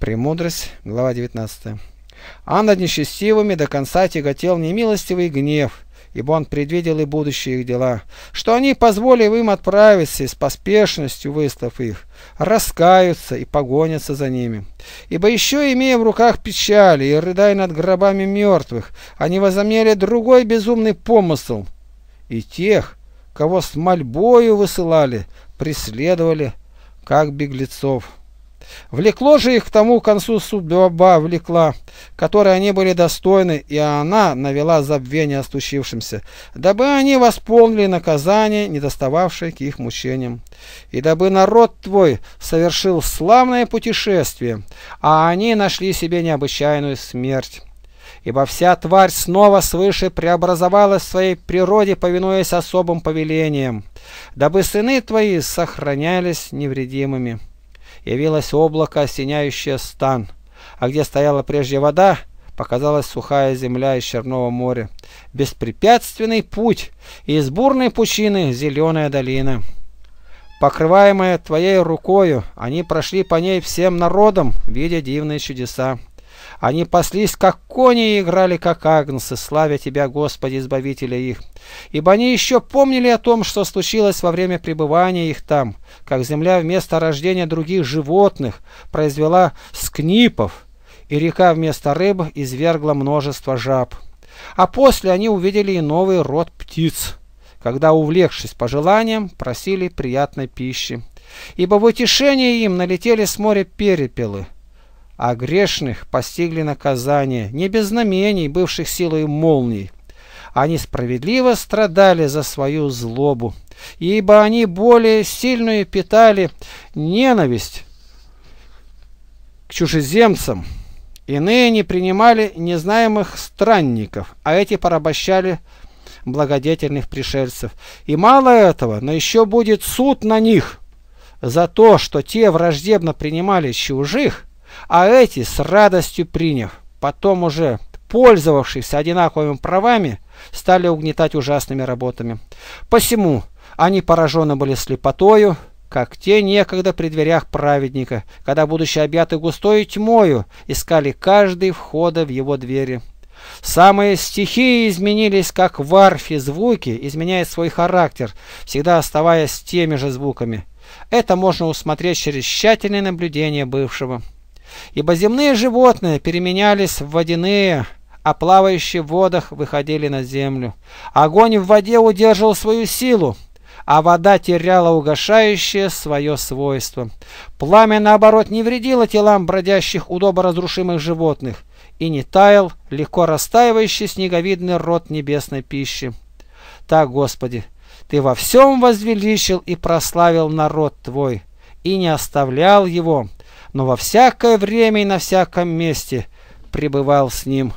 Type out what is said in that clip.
Премудрость, глава 19. А над нечестивыми до конца тяготел немилостивый гнев, ибо он предвидел и будущие их дела, что они, позволив им отправиться с поспешностью выслав их, раскаются и погонятся за ними. Ибо еще, имея в руках печали и рыдая над гробами мертвых, они возомнили другой безумный помысл, и тех, кого с мольбою высылали, преследовали, как беглецов. Влекло же их к тому концу судьба влекла, которой они были достойны, и она навела забвение остучившимся, дабы они восполнили наказание, недостававшее к их мучениям. И дабы народ твой совершил славное путешествие, а они нашли себе необычайную смерть. Ибо вся тварь снова свыше преобразовалась в своей природе, повинуясь особым повелениям, дабы сыны твои сохранялись невредимыми явилось облако, осеняющее стан, а где стояла прежде вода, показалась сухая земля из Черного моря. Беспрепятственный путь, и из бурной пучины зеленая долина. Покрываемая твоей рукою, они прошли по ней всем народом, видя дивные чудеса. Они паслись, как кони, и играли, как агнцы, славя Тебя, Господи, Избавителя их. Ибо они еще помнили о том, что случилось во время пребывания их там, как земля вместо рождения других животных произвела скнипов, и река вместо рыб извергла множество жаб. А после они увидели и новый род птиц, когда, увлекшись по желаниям, просили приятной пищи. Ибо в утешение им налетели с моря перепелы – а грешных постигли наказание, не без знамений, бывших силой молний. Они справедливо страдали за свою злобу, ибо они более сильную питали ненависть к чужеземцам. Иные не принимали незнаемых странников, а эти порабощали благодетельных пришельцев. И мало этого, но еще будет суд на них за то, что те враждебно принимали чужих, а эти с радостью приняв, потом уже пользовавшись одинаковыми правами, стали угнетать ужасными работами. Посему они поражены были слепотою, как те некогда при дверях праведника, когда, будучи объяты густой тьмою, искали каждый входа в его двери. Самые стихии изменились, как в арфе звуки, изменяя свой характер, всегда оставаясь теми же звуками. Это можно усмотреть через тщательное наблюдение бывшего ибо земные животные переменялись в водяные, а плавающие в водах выходили на землю. Огонь в воде удерживал свою силу, а вода теряла угошающее свое свойство. Пламя, наоборот, не вредило телам бродящих удоборазрушимых животных и не таял легко растаивающий снеговидный рот небесной пищи. Так, Господи, Ты во всем возвеличил и прославил народ Твой, и не оставлял его, но во всякое время и на всяком месте пребывал с ним